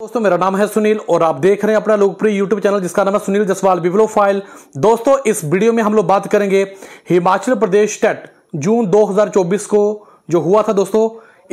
दोस्तों मेरा नाम है सुनील और आप देख रहे हैं अपना लोकप्रिय यूट्यूब चैनल जिसका नाम है सुनील जसवाल बिब्लो फाइल दोस्तों इस वीडियो में हम लोग बात करेंगे हिमाचल प्रदेश टेट जून 2024 को जो हुआ था दोस्तों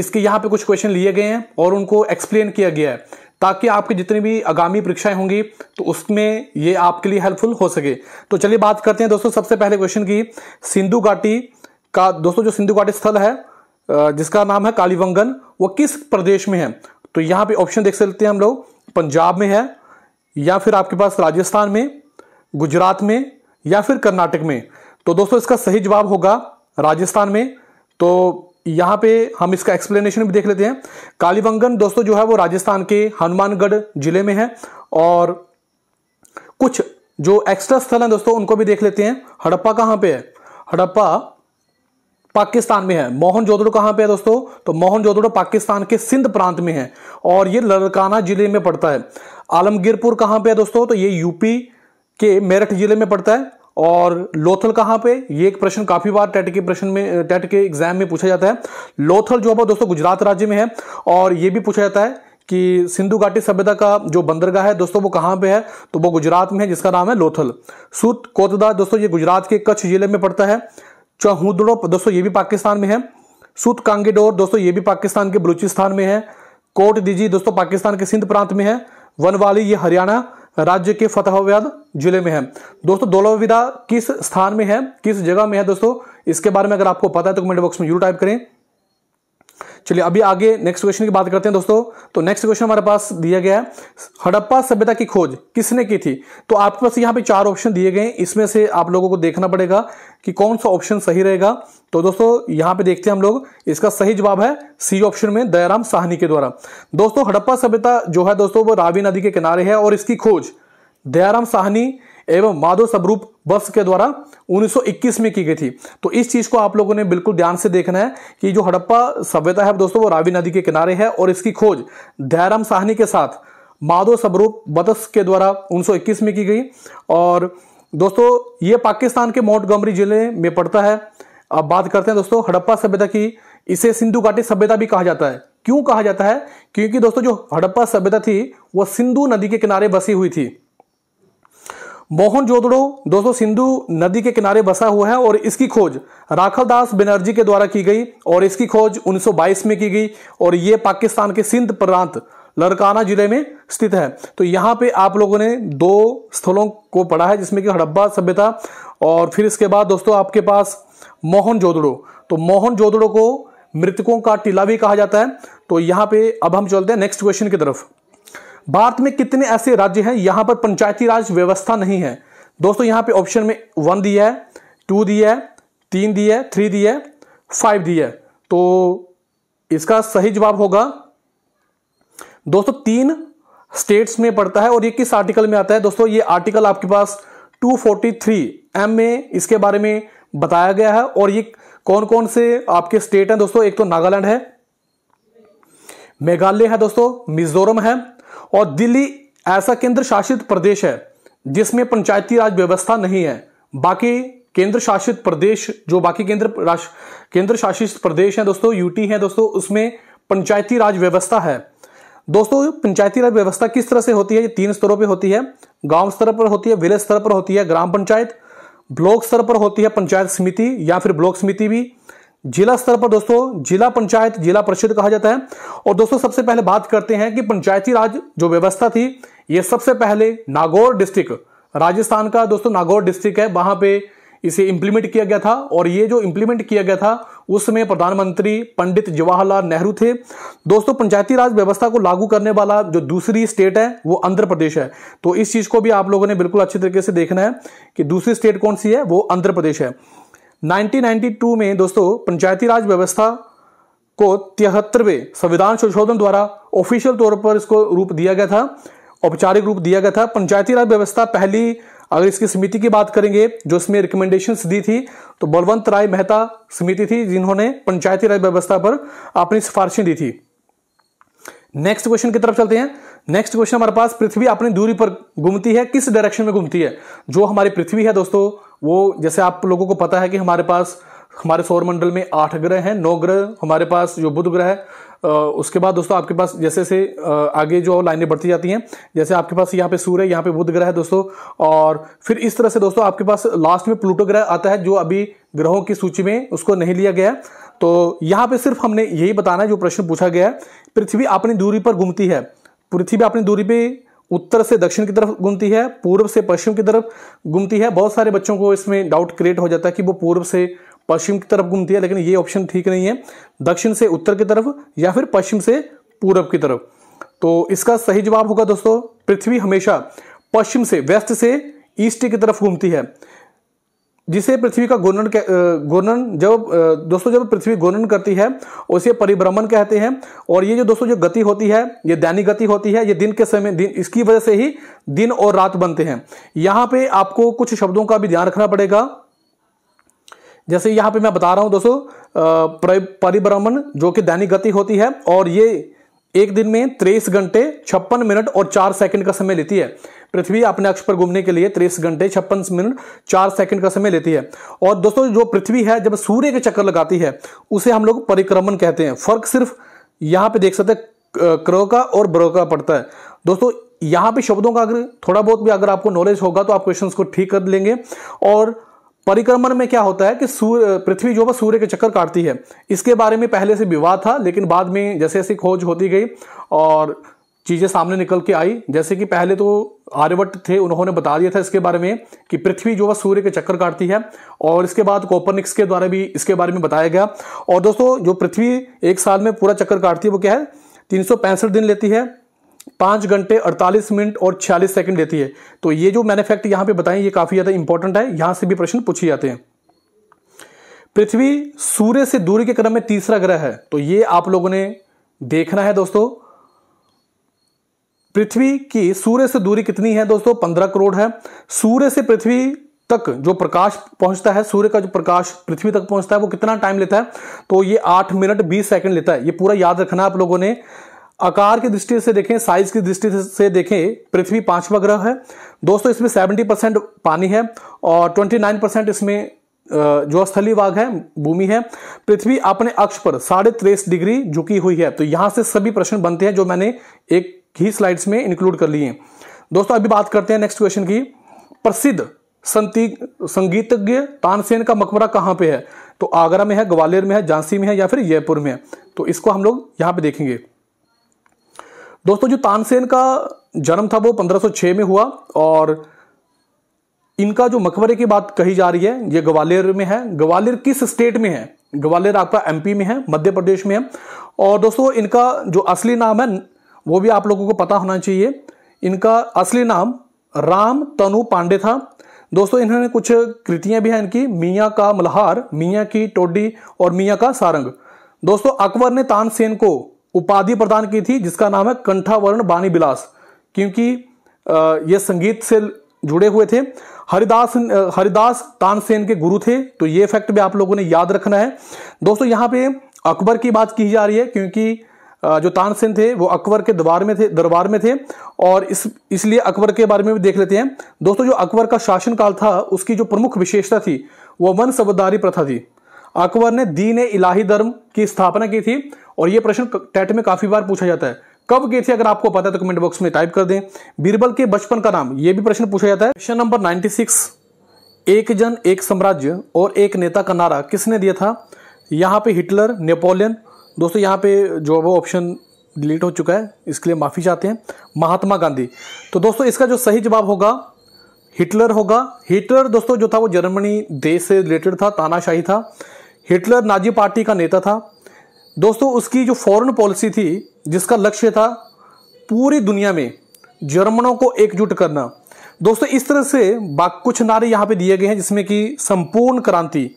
इसके यहाँ पे कुछ क्वेश्चन लिए गए हैं और उनको एक्सप्लेन किया गया है ताकि आपकी जितनी भी आगामी परीक्षाएं होंगी तो उसमें ये आपके लिए हेल्पफुल हो सके तो चलिए बात करते हैं दोस्तों सबसे पहले क्वेश्चन की सिंधु घाटी का दोस्तों जो सिंधु घाटी स्थल है जिसका नाम है कालीवंगन वो किस प्रदेश में है तो यहां पे ऑप्शन देख सकते हैं हम लोग पंजाब में है या फिर आपके पास राजस्थान में गुजरात में या फिर कर्नाटक में तो दोस्तों इसका सही जवाब होगा राजस्थान में तो यहां पे हम इसका एक्सप्लेनेशन भी देख लेते हैं कालीबंगन दोस्तों जो है वो राजस्थान के हनुमानगढ़ जिले में है और कुछ जो एक्स्ट्रा स्थल हैं दोस्तों उनको भी देख लेते हैं हड़प्पा कहां पे है हड़प्पा पाकिस्तान में है मोहन जोदड़ो कहाँ पे है दोस्तों तो मोहन जोदड़ो पाकिस्तान के सिंध प्रांत में है और ये ललकाना जिले में पड़ता है आलमगीरपुर कहाँ पे है दोस्तों तो ये यूपी के मेरठ जिले में पड़ता है और लोथल कहाँ पे ये एक प्रश्न काफी बार टेट के प्रश्न में टेट के एग्जाम में पूछा जाता है लोथल जो है दोस्तों गुजरात राज्य में है और ये भी पूछा जाता है कि सिंधु घाटी सभ्यता का जो बंदरगाह है दोस्तों वो कहाँ पे है तो वो गुजरात में है जिसका नाम है लोथल सूत कोतदा दोस्तों ये गुजरात के कच्छ जिले में पड़ता है चाहूदड़ो दोस्तों ये भी पाकिस्तान में है सुत कांगेडोर दोस्तों ये भी पाकिस्तान के बलूचिस्तान में है कोट दिजी दोस्तों पाकिस्तान के सिंध प्रांत में है वनवाली ये हरियाणा राज्य के फतेहाबाद जिले में है दोस्तों दोलोविदा किस स्थान में है किस जगह में है दोस्तों इसके बारे में अगर आपको पता है तो कमेंट बॉक्स में जरूर टाइप करें चलिए अभी आगे नेक्स्ट क्वेश्चन की बात करते हैं दोस्तों तो नेक्स्ट क्वेश्चन हमारे पास दिया गया है हड़प्पा सभ्यता की खोज किसने की थी तो आपके पास यहाँ पे चार ऑप्शन दिए गए इसमें से आप लोगों को देखना पड़ेगा कि कौन सा ऑप्शन सही रहेगा तो दोस्तों यहाँ पे देखते हैं हम लोग इसका सही जवाब है सी ऑप्शन में दयाराम साहनी के द्वारा दोस्तों हड़प्पा सभ्यता जो है दोस्तों वो रावी नदी के किनारे है और इसकी खोज दयाराम साहनी एवं माधव स्वरूप बस के द्वारा 1921 में की गई थी तो इस चीज को आप लोगों ने बिल्कुल ध्यान से देखना है कि जो हड़प्पा सभ्यता है दोस्तों वो रावी नदी के किनारे है और इसकी खोज धैराम साहनी के साथ माधव स्वरूप बतस के द्वारा 1921 में की गई और दोस्तों ये पाकिस्तान के मोट जिले में पड़ता है अब बात करते हैं दोस्तों हड़प्पा सभ्यता की इसे सिंधु घाटी सभ्यता भी कहा जाता है क्यों कहा जाता है क्योंकि दोस्तों जो हड़प्पा सभ्यता थी वह सिंधु नदी के किनारे बसी हुई थी मोहन जोदड़ो दोस्तों सिंधु नदी के किनारे बसा हुआ है और इसकी खोज राखल दास बनर्जी के द्वारा की गई और इसकी खोज 1922 में की गई और ये पाकिस्तान के सिंध प्रांत लड़काना जिले में स्थित है तो यहाँ पे आप लोगों ने दो स्थलों को पढ़ा है जिसमें कि हड़प्पा सभ्यता और फिर इसके बाद दोस्तों आपके पास मोहन जोदड़ो तो मोहन जोदड़ो को मृतकों का टीला भी कहा जाता है तो यहाँ पे अब हम चलते हैं नेक्स्ट क्वेश्चन की तरफ भारत में कितने ऐसे राज्य हैं यहां पर पंचायती राज व्यवस्था नहीं है दोस्तों यहां पे ऑप्शन में वन दिया है टू दिया है तीन दिया है थ्री दिया है फाइव दिया है तो इसका सही जवाब होगा दोस्तों तीन स्टेट्स में पड़ता है और ये किस आर्टिकल में आता है दोस्तों ये आर्टिकल आपके पास 243 एम में इसके बारे में बताया गया है और ये कौन कौन से आपके स्टेट हैं दोस्तों एक तो नागालैंड है मेघालय है दोस्तों मिजोरम है और दिल्ली ऐसा केंद्र शासित प्रदेश है जिसमें पंचायती राज व्यवस्था नहीं है बाकी केंद्र शासित प्रदेश जो बाकी केंद्र केंद्र शासित प्रदेश है दोस्तों यूटी है दोस्तों उसमें पंचायती राज व्यवस्था है दोस्तों पंचायती राज व्यवस्था किस तरह से होती है ये तीन स्तरों पे होती है गांव स्तर पर होती है विलेज स्तर पर होती है ग्राम पंचायत ब्लॉक स्तर पर होती है पंचायत समिति या फिर ब्लॉक समिति भी जिला स्तर पर दोस्तों जिला पंचायत जिला परिषद कहा जाता है और दोस्तों सबसे पहले बात करते हैं कि पंचायती राज जो व्यवस्था थी ये सबसे पहले नागौर डिस्ट्रिक्ट राजस्थान का दोस्तों नागौर डिस्ट्रिक्ट है वहां पे इसे इंप्लीमेंट किया गया था और ये जो इंप्लीमेंट किया गया था उसमें प्रधानमंत्री पंडित जवाहरलाल नेहरू थे दोस्तों पंचायती राज व्यवस्था को लागू करने वाला जो दूसरी स्टेट है वो आंध्र प्रदेश है तो इस चीज़ को भी आप लोगों ने बिल्कुल अच्छी तरीके से देखना है कि दूसरी स्टेट कौन सी है वो आंध्र प्रदेश है 1992 में दोस्तों पंचायती राज व्यवस्था को तिहत्तरवे संविधान संशोधन द्वारा ऑफिशियल तौर पर इसको रूप दिया गया था औपचारिक रूप दिया गया था पंचायती राज व्यवस्था पहली अगर इसकी समिति की बात करेंगे जो इसमें रिकमेंडेशन दी थी तो बलवंत राय मेहता समिति थी जिन्होंने पंचायती राज व्यवस्था पर अपनी सिफारिशें दी थी नेक्स्ट क्वेश्चन की तरफ चलते हैं नेक्स्ट क्वेश्चन हमारे पास पृथ्वी अपनी दूरी पर घूमती है किस डायरेक्शन में घूमती है जो हमारी पृथ्वी है दोस्तों वो जैसे आप लोगों को पता है कि हमारे पास हमारे सौरमंडल में आठ ग्रह हैं नौ ग्रह हमारे पास जो बुध ग्रह है उसके बाद दोस्तों आपके पास जैसे से आगे जो लाइनें बढ़ती जाती हैं जैसे आपके पास यहाँ पे सूर्य यहाँ पे बुध ग्रह है दोस्तों और फिर इस तरह से दोस्तों आपके पास लास्ट में प्लूटो ग्रह आता है जो अभी ग्रहों की सूची में उसको नहीं लिया गया तो यहाँ पे सिर्फ हमने यही बताना है जो प्रश्न पूछा गया है पृथ्वी अपनी दूरी पर घूमती है पृथ्वी अपनी दूरी पे उत्तर से दक्षिण की तरफ घूमती है पूर्व से पश्चिम की तरफ घूमती है बहुत सारे बच्चों को इसमें डाउट क्रिएट हो जाता है कि वो पूर्व से पश्चिम की तरफ घूमती है लेकिन ये ऑप्शन ठीक नहीं है दक्षिण से उत्तर की तरफ या फिर पश्चिम से पूर्व की तरफ तो इसका सही जवाब होगा दोस्तों पृथ्वी हमेशा पश्चिम से वेस्ट से ईस्ट की तरफ घूमती है जिसे पृथ्वी का घूर्णन घूर्णन जब दोस्तों जब पृथ्वी घूर्णन करती है उसे परिभ्रमण कहते हैं और ये जो दोस्तों जो गति होती है ये दैनिक गति होती है ये दिन के समय दिन इसकी वजह से ही दिन और रात बनते हैं यहाँ पे आपको कुछ शब्दों का भी ध्यान रखना पड़ेगा जैसे यहाँ पे मैं बता रहा हूँ दोस्तों परिभ्रमण जो कि दैनिक गति होती है और ये एक दिन में तेईस घंटे छप्पन मिनट और चार सेकंड का समय लेती है पृथ्वी अपने अक्ष पर घूमने के लिए तेईस घंटे छप्पन मिनट चार सेकंड का समय लेती है और दोस्तों जो पृथ्वी है जब सूर्य के चक्कर लगाती है उसे हम लोग परिक्रमण कहते हैं फर्क सिर्फ यहाँ पे देख सकते हैं क्रो का और ब्रो का पड़ता है दोस्तों यहाँ पे शब्दों का अगर थोड़ा बहुत भी अगर आपको नॉलेज होगा तो आप क्वेश्चंस को ठीक कर लेंगे और परिक्रमण में क्या होता है कि सूर्य पृथ्वी जो है सूर्य के चक्कर काटती है इसके बारे में पहले से विवाद था लेकिन बाद में जैसे ऐसी खोज होती गई और चीज़ें सामने निकल के आई जैसे कि पहले तो आर्यवट थे उन्होंने बता दिया था इसके बारे में कि पृथ्वी जो है सूर्य के चक्कर काटती है और इसके बाद कोपरनिक्स के द्वारा भी इसके बारे में बताया गया और दोस्तों जो पृथ्वी एक साल में पूरा चक्कर काटती है वो क्या है तीन दिन लेती है पाँच घंटे अड़तालीस मिनट और छियालीस सेकंड लेती है तो ये जो मैंने फैक्ट यहाँ पे बताएं ये काफ़ी ज़्यादा इंपॉर्टेंट है यहाँ से भी प्रश्न पूछे जाते हैं पृथ्वी सूर्य से दूरी के क्रम में तीसरा ग्रह है तो ये आप लोगों ने देखना है दोस्तों पृथ्वी की सूर्य से दूरी कितनी है दोस्तों पंद्रह करोड़ है सूर्य से पृथ्वी तक जो प्रकाश पहुंचता है सूर्य का जो प्रकाश पृथ्वी तक पहुंचता है वो कितना टाइम लेता है तो ये आठ मिनट बीस सेकंड लेता है ये पूरा याद रखना आप लोगों ने आकार की दृष्टि से देखें साइज की दृष्टि से देखें पृथ्वी पांचवा ग्रह है दोस्तों इसमें सेवेंटी परसेंट पानी है और ट्वेंटी नाइन परसेंट इसमें जो स्थली भाग है भूमि है पृथ्वी अपने अक्ष पर साढ़े तेईस डिग्री झुकी हुई है तो यहां से सभी प्रश्न बनते हैं जो मैंने एक ही स्लाइड्स में इंक्लूड कर लिए दोस्तों अभी बात करते हैं नेक्स्ट क्वेश्चन की प्रसिद्ध संगीतज्ञ तानसेन का मकबरा कहाँ पे है तो आगरा में है ग्वालियर में है झांसी में है या फिर जयपुर में है तो इसको हम लोग यहाँ पे देखेंगे दोस्तों जो तानसेन का जन्म था वो 1506 में हुआ और इनका जो मकबरे की बात कही जा रही है ये ग्वालियर में है ग्वालियर किस स्टेट में है ग्वालियर आपका एमपी में है मध्य प्रदेश में है और दोस्तों इनका जो असली नाम है वो भी आप लोगों को पता होना चाहिए इनका असली नाम राम तनु पांडे था दोस्तों इन्होंने कुछ कृतियां भी हैं इनकी मियाँ का मल्हार मियाँ की टोडी और मियाँ का सारंग दोस्तों अकबर ने तानसेन को उपाधि प्रदान की थी जिसका नाम है कंठावर्ण बानी बिलास क्योंकि ये संगीत से जुड़े हुए थे हरिदास हरिदास तानसेन के गुरु थे तो ये फैक्ट भी आप लोगों ने याद रखना है दोस्तों यहाँ पे अकबर की बात की जा रही है क्योंकि जो तानसेन थे वो अकबर के दरबार में थे दरबार में थे और इस इसलिए अकबर के बारे में भी देख लेते हैं दोस्तों जो अकबर का शासनकाल था उसकी जो प्रमुख विशेषता थी वो वन सबदारी प्रथा थी अकबर ने दीन इलाही धर्म की स्थापना की थी और ये प्रश्न टेट में काफ़ी बार पूछा जाता है कब की थी अगर आपको पता है तो कमेंट बॉक्स में टाइप कर दें बीरबल के बचपन का नाम ये भी प्रश्न पूछा जाता है क्वेश्चन नंबर 96 एक जन एक साम्राज्य और एक नेता का नारा किसने दिया था यहाँ पे हिटलर नेपोलियन दोस्तों यहाँ पे जो वो ऑप्शन डिलीट हो चुका है इसके लिए माफ़ी चाहते हैं महात्मा गांधी तो दोस्तों इसका जो सही जवाब होगा हिटलर होगा हिटलर दोस्तों जो था वो जर्मनी देश से रिलेटेड था तानाशाही था हिटलर नाजी पार्टी का नेता था दोस्तों उसकी जो फॉरेन पॉलिसी थी जिसका लक्ष्य था पूरी दुनिया में जर्मनों को एकजुट करना दोस्तों इस तरह से कुछ नारे यहाँ पे दिए गए हैं जिसमें कि संपूर्ण क्रांति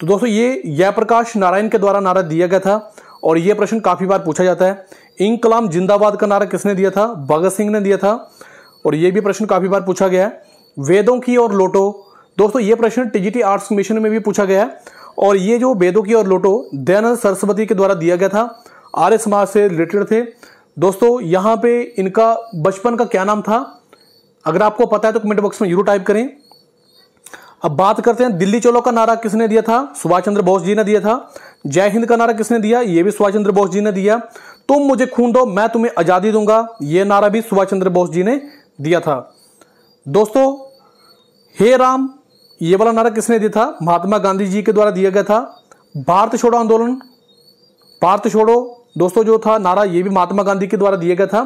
तो दोस्तों ये जयप्रकाश नारायण के द्वारा नारा दिया गया था और यह प्रश्न काफ़ी बार पूछा जाता है इंकलाम जिंदाबाद का नारा किसने दिया था भगत सिंह ने दिया था और यह भी प्रश्न काफ़ी बार पूछा गया है वेदों की और लोटो दोस्तों ये प्रश्न टीजीटी आर्ट्स मिशन में भी पूछा गया है और ये जो वेदों की और लोटो दयानंद सरस्वती के द्वारा दिया गया था आर्य समाज से रिलेटेड थे दोस्तों यहाँ पे इनका बचपन का क्या नाम था अगर आपको पता है तो कमेंट बॉक्स में जरूर टाइप करें अब बात करते हैं दिल्ली चलो का नारा किसने दिया था सुभाष चंद्र बोस जी ने दिया था जय हिंद का नारा किसने दिया ये भी सुभाष चंद्र बोस जी ने दिया तुम मुझे खून दो मैं तुम्हें आज़ादी दूंगा ये नारा भी सुभाष चंद्र बोस जी ने दिया था दोस्तों हे राम ये वाला नारा किसने दिया था महात्मा गांधी जी के द्वारा दिया गया था भारत छोड़ो आंदोलन भारत छोड़ो दोस्तों जो था नारा ये भी महात्मा गांधी के द्वारा दिया गया था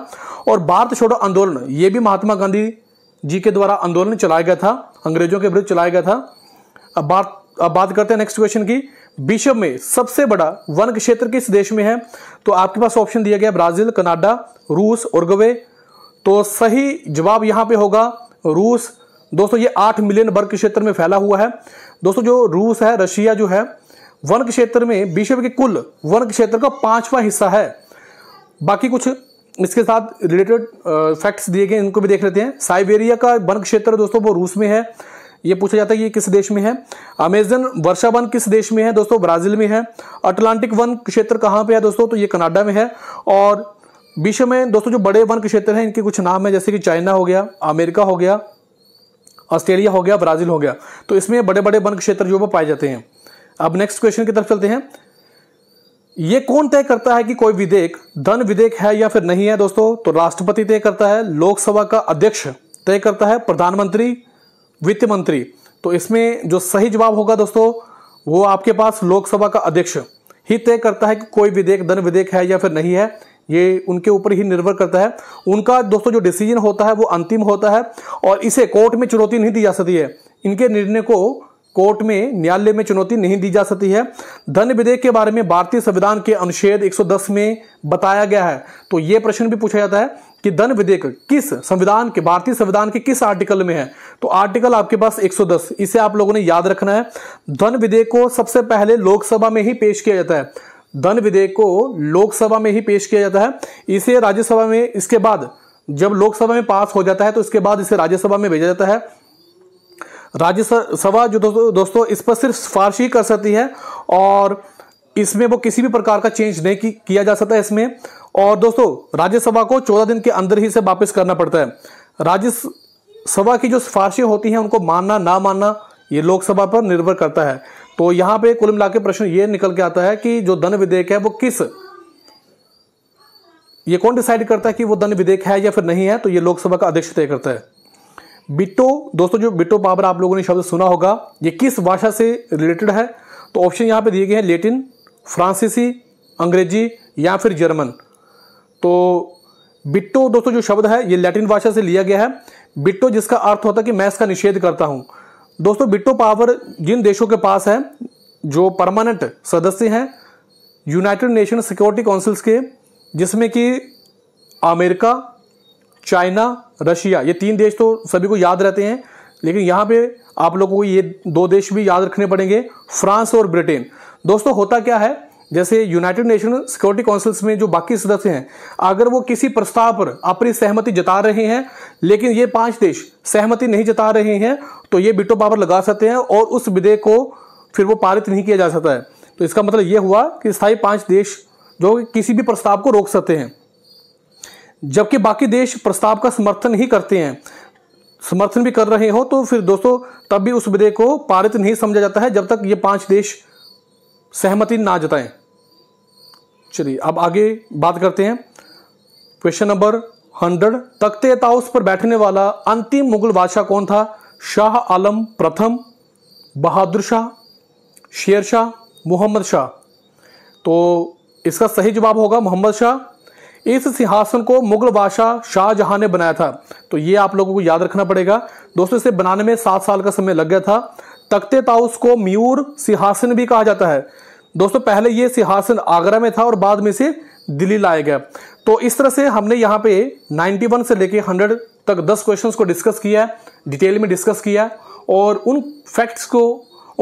और भारत छोड़ो आंदोलन ये भी महात्मा गांधी जी के द्वारा आंदोलन चलाया गया था अंग्रेजों के विरुद्ध चलाया गया था अब बात अब बात करते हैं नेक्स्ट क्वेश्चन की विश्व में सबसे बड़ा वन क्षेत्र किस देश में है तो आपके पास ऑप्शन दिया गया ब्राजील कनाडा रूस उर्गवे तो सही जवाब यहां पे होगा रूस दोस्तों ये आठ मिलियन वर्ग क्षेत्र में फैला हुआ है दोस्तों जो रूस है रशिया जो है वन क्षेत्र में विश्व के कुल वन क्षेत्र का पांचवा हिस्सा है बाकी कुछ इसके साथ रिलेटेड फैक्ट्स दिए गए इनको भी देख लेते हैं साइबेरिया का वन क्षेत्र दोस्तों वो रूस में है ये पूछा जाता है कि ये किस देश में है अमेजन वर्षा वन किस देश में है दोस्तों ब्राजील में है अटलांटिक वन क्षेत्र कहाँ पे है दोस्तों तो ये कनाडा में है और विश्व में दोस्तों जो बड़े वन क्षेत्र हैं इनके कुछ नाम है जैसे कि चाइना हो गया अमेरिका हो गया ऑस्ट्रेलिया हो गया ब्राजील हो गया तो इसमें बड़े बड़े वन क्षेत्र जो वो पाए जाते हैं अब नेक्स्ट क्वेश्चन की तरफ चलते हैं ये कौन तय करता है कि कोई विधेयक धन विधेयक है या फिर नहीं है दोस्तों तो राष्ट्रपति तय करता है लोकसभा का अध्यक्ष तय करता है प्रधानमंत्री वित्त मंत्री तो इसमें जो सही जवाब होगा दोस्तों वो आपके पास लोकसभा का अध्यक्ष ही तय करता है कि कोई विधेयक धन विधेयक है या फिर नहीं है ये उनके ऊपर ही निर्भर करता है उनका दोस्तों जो डिसीजन होता है वो अंतिम होता है और इसे कोर्ट में चुनौती नहीं दी जा सकती है इनके निर्णय को कोर्ट में न्यायालय में चुनौती नहीं दी जा सकती है धन विधेयक के बारे में भारतीय संविधान के अनुच्छेद 110 में बताया गया है तो ये प्रश्न भी पूछा जाता है कि धन विधेयक किस संविधान के भारतीय संविधान के किस आर्टिकल में है तो आर्टिकल आपके पास 110 इसे आप लोगों ने याद रखना है धन विधेयक को सबसे पहले लोकसभा में ही पेश किया जाता है धन विधेयक को लोकसभा में ही पेश किया जाता है इसे राज्यसभा में इसके बाद जब लोकसभा में पास हो जाता है तो इसके बाद इसे राज्यसभा में भेजा जाता है राज्यसभा जो दोस्तों इस पर सिर्फ सिफारिश ही कर सकती है और इसमें वो किसी भी प्रकार का चेंज नहीं कि, किया जा सकता इसमें और दोस्तों राज्यसभा को चौदह दिन के अंदर ही से वापस करना पड़ता है राज्यसभा की जो सिफारिशें होती हैं उनको मानना ना मानना ये लोकसभा पर निर्भर करता है तो यहाँ पे कुल मिला के प्रश्न ये निकल के आता है कि जो धन विधेयक है वो किस ये कौन डिसाइड करता है कि वो धन विधेयक है या फिर नहीं है तो ये लोकसभा का अध्यक्ष तय करता है बिटो दोस्तों जो बिटो पावर आप लोगों ने शब्द सुना होगा ये किस भाषा से रिलेटेड है तो ऑप्शन यहाँ पे दिए गए हैं लेटिन फ्रांसीसी अंग्रेजी या फिर जर्मन तो बिट्टो दोस्तों जो शब्द है ये लैटिन भाषा से लिया गया है बिट्टो जिसका अर्थ होता है कि मैं इसका निषेध करता हूँ दोस्तों बिट्टो पावर जिन देशों के पास है जो परमानेंट सदस्य हैं यूनाइटेड नेशन सिक्योरिटी काउंसिल्स के जिसमें कि अमेरिका चाइना रशिया ये तीन देश तो सभी को याद रहते हैं लेकिन यहाँ पे आप लोगों को ये दो देश भी याद रखने पड़ेंगे फ्रांस और ब्रिटेन दोस्तों होता क्या है जैसे यूनाइटेड नेशन सिक्योरिटी काउंसिल्स में जो बाकी सदस्य हैं अगर वो किसी प्रस्ताव पर अपनी सहमति जता रहे हैं लेकिन ये पांच देश सहमति नहीं जता रहे हैं तो ये बिटो पावर लगा सकते हैं और उस विधेयक को फिर वो पारित नहीं किया जा सकता है तो इसका मतलब ये हुआ कि स्थायी पांच देश जो किसी भी प्रस्ताव को रोक सकते हैं जबकि बाकी देश प्रस्ताव का समर्थन ही करते हैं समर्थन भी कर रहे हो तो फिर दोस्तों तब भी उस विधेयक को पारित नहीं समझा जाता है जब तक ये पांच देश सहमति ना जताएं चलिए अब आगे बात करते हैं क्वेश्चन नंबर हंड्रेड तख्ते ताउस पर बैठने वाला अंतिम मुगल बादशाह कौन था शाह आलम प्रथम बहादुर शाह शेर शाह मोहम्मद शाह तो इसका सही जवाब होगा मोहम्मद शाह इस सिंहासन को मुगल बादशाह शाहजहां ने बनाया था तो ये आप लोगों को याद रखना पड़ेगा दोस्तों इसे बनाने में सात साल का समय लग गया था तख्ते ताउस को मयूर सिंहासन भी कहा जाता है दोस्तों पहले ये सिंहासन आगरा में था और बाद में इसे दिल्ली लाया गया तो इस तरह से हमने यहाँ पे 91 से लेके 100 तक 10 क्वेश्चंस को डिस्कस किया डिटेल में डिस्कस किया और उन फैक्ट्स को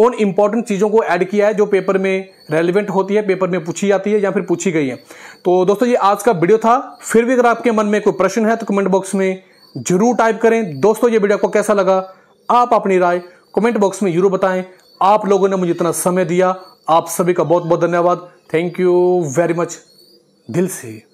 उन इंपॉर्टेंट चीज़ों को ऐड किया है जो पेपर में रेलिवेंट होती है पेपर में पूछी जाती है या फिर पूछी गई है तो दोस्तों ये आज का वीडियो था फिर भी अगर आपके मन में कोई प्रश्न है तो कमेंट बॉक्स में जरूर टाइप करें दोस्तों ये वीडियो आपको कैसा लगा आप अपनी राय कमेंट बॉक्स में जरूर बताएं आप लोगों ने मुझे इतना समय दिया आप सभी का बहुत बहुत धन्यवाद थैंक यू वेरी मच दिल से